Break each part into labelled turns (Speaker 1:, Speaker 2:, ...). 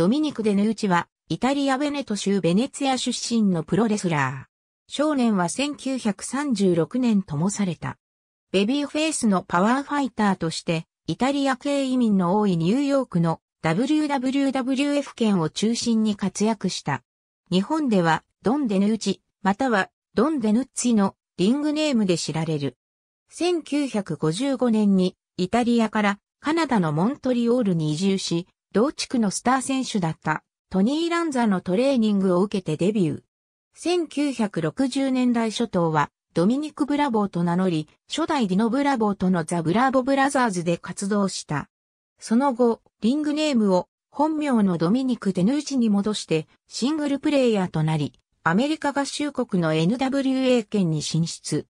Speaker 1: ドミニク・デヌーチは、イタリア・ベネト州ベネツィア出身のプロレスラー。少年は1936年ともされた。ベビーフェイスのパワーファイターとして、イタリア系移民の多いニューヨークの WWWF 圏を中心に活躍した。日本では、ドン・デヌーチ、または、ドン・デヌッツィのリングネームで知られる。1955年にイタリアからカナダのモントリオールに移住し、同地区のスター選手だったトニー・ランザのトレーニングを受けてデビュー。1960年代初頭はドミニク・ブラボーと名乗り、初代ディノ・ブラボーとのザ・ブラボ・ブラザーズで活動した。その後、リングネームを本名のドミニク・デヌーチに戻してシングルプレイヤーとなり、アメリカ合衆国の NWA 圏に進出。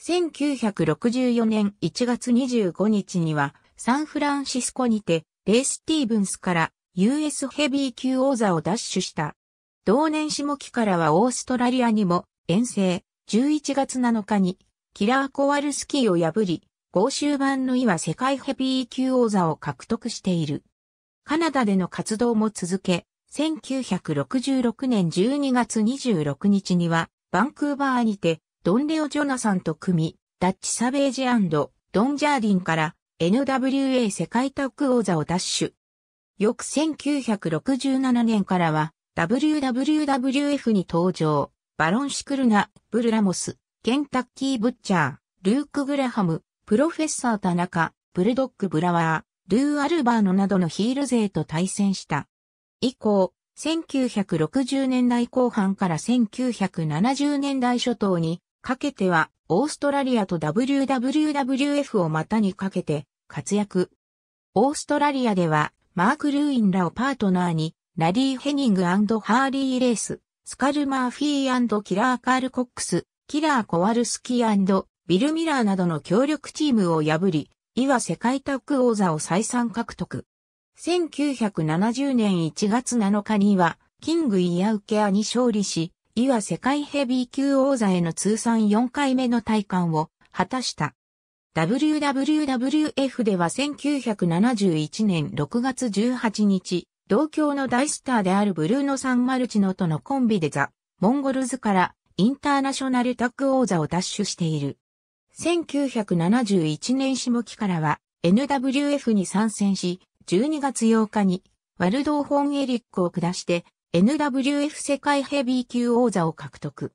Speaker 1: 1964年1月25日にはサンフランシスコにてレイ・スティーブンスから US ヘビー級王座を奪取した。同年下期からはオーストラリアにも遠征、11月7日にキラー・コワルスキーを破り、豪州版の岩世界ヘビー級王座を獲得している。カナダでの活動も続け、1966年12月26日には、バンクーバーにて、ドンレオ・ジョナサンと組み、ダッチ・サベージドン・ジャーディンから、NWA 世界タッグ王座を奪取。翌1967年からは WWF w に登場、バロン・シクルナ、ブルラモス、ケンタッキー・ブッチャー、ルーク・グラハム、プロフェッサー・田中、ブルドッグ・ブラワー、ルー・アルバーノなどのヒール勢と対戦した。以降、1960年代後半から1970年代初頭にかけては、オーストラリアと WWF を股にかけて、活躍。オーストラリアでは、マーク・ルーインらをパートナーに、ラリー・ヘニングハーリー・レース、スカル・マーフィーキラー・カール・コックス、キラー・コワルスキービル・ミラーなどの協力チームを破り、いわ世界タッグ王座を再三獲得。1970年1月7日には、キング・イアウケアに勝利し、いわ世界ヘビー級王座への通算4回目の大冠を果たした。WWF では1971年6月18日、同郷の大スターであるブルーノ・サンマルチノとのコンビでザ・モンゴルズからインターナショナルタッグ王座を奪取している。1971年下期からは NWF に参戦し、12月8日にワルドー・ホン・エリックを下して NWF 世界ヘビー級王座を獲得。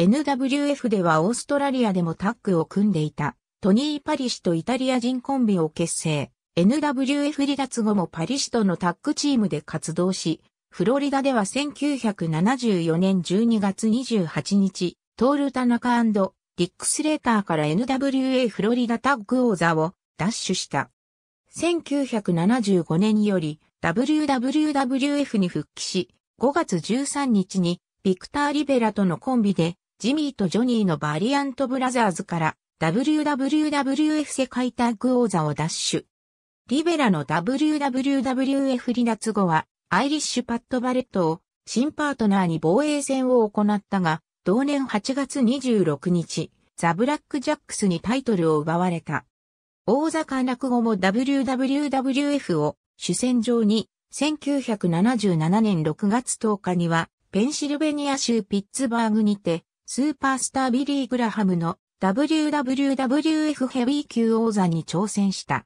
Speaker 1: NWF ではオーストラリアでもタッグを組んでいた。トニー・パリシとイタリア人コンビを結成。NWF 離脱後もパリシとのタッグチームで活動し、フロリダでは1974年12月28日、トール・タナカリックス・レーターから NWA フロリダタッグ王座を奪取した。1975年より WWF に復帰し、5月13日にビクター・リベラとのコンビで、ジミーとジョニーのバリアント・ブラザーズから WWF 世界タッグ王座を奪取。リベラの WWF 離脱後は、アイリッシュパッドバレットを新パートナーに防衛戦を行ったが、同年8月26日、ザ・ブラック・ジャックスにタイトルを奪われた。王座陥落後も WWWF を主戦場に、1977年6月10日には、ペンシルベニア州ピッツバーグにて、スーパースタービリー・グラハムの WWF ヘビー級王座に挑戦した。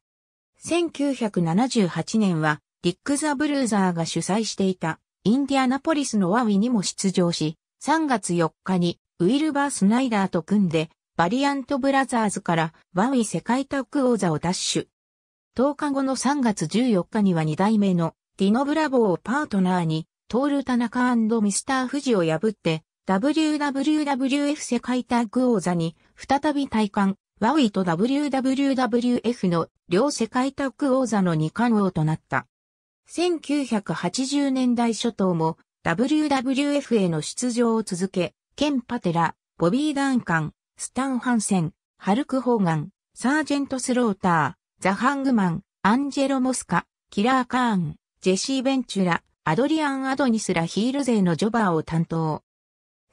Speaker 1: 1978年は、ディック・ザ・ブルーザーが主催していた、インディアナポリスのワウィにも出場し、3月4日にウィルバー・スナイダーと組んで、バリアント・ブラザーズからワウィ世界タッグ王座を奪取。10日後の3月14日には2代目のディノ・ブラボーをパートナーに、トール・タナカミスター・フジを破って WWF 世界タッグ王座に再び体冠、ワウイと WWWF の両世界タッグ王座の二冠王となった。1980年代初頭も WWF への出場を続け、ケン・パテラ、ボビー・ダンカン、スタン・ハンセン、ハルク・ホーガン、サージェント・スローター、ザ・ハングマン、アンジェロ・モスカ、キラー・カーン、ジェシー・ベンチュラ、アドリアン・アドニスらヒール勢のジョバーを担当。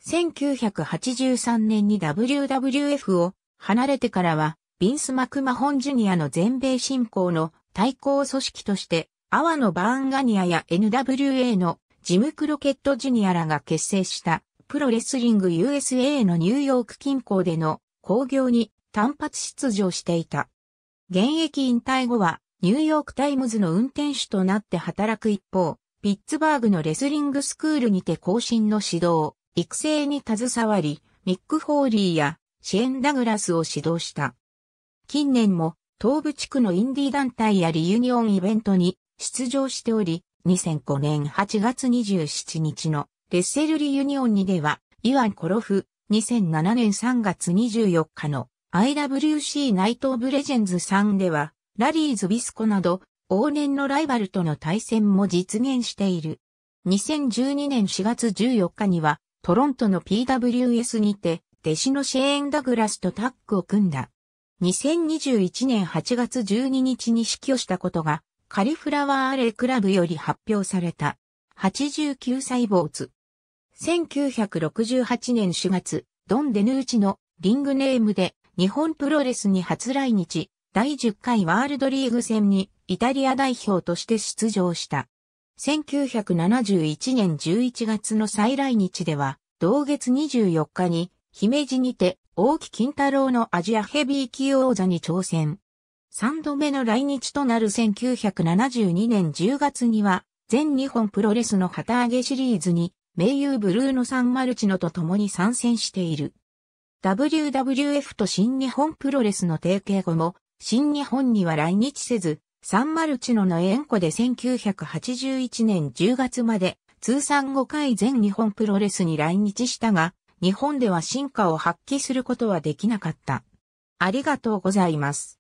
Speaker 1: 1983年に WWF を離れてからは、ビンス・マクマホン・ジュニアの全米侵攻の対抗組織として、アワのバーンガニアや NWA のジム・クロケット・ジュニアらが結成したプロレスリング USA のニューヨーク近郊での興行に単発出場していた。現役引退後はニューヨークタイムズの運転手となって働く一方、ピッツバーグのレスリングスクールにて更新の指導、育成に携わり、ミック・ホーリーやシェン・ダグラスを指導した。近年も東部地区のインディ団体やリユニオンイベントに出場しており、2005年8月27日のレッセルリユニオンにでは、イワン・コロフ、2007年3月24日の IWC ナイト・オブ・レジェンズ3では、ラリーズ・ビスコなど、往年のライバルとの対戦も実現している。2012年4月14日には、トロントの PWS にて、弟子のシェーン・ダグラスとタッグを組んだ。2021年8月12日に死去したことが、カリフラワーアレクラブより発表された。89歳没。1968年4月、ドン・デヌーチのリングネームで日本プロレスに初来日、第10回ワールドリーグ戦にイタリア代表として出場した。1971年11月の再来日では、同月24日に、姫路にて、大木金太郎のアジアヘビー級王座に挑戦。3度目の来日となる1972年10月には、全日本プロレスの旗揚げシリーズに、名優ブルーノサンマルチノと共に参戦している。WWF と新日本プロレスの提携後も、新日本には来日せず、サンマルチノの縁故で1981年10月まで通算5回全日本プロレスに来日したが、日本では進化を発揮することはできなかった。ありがとうございます。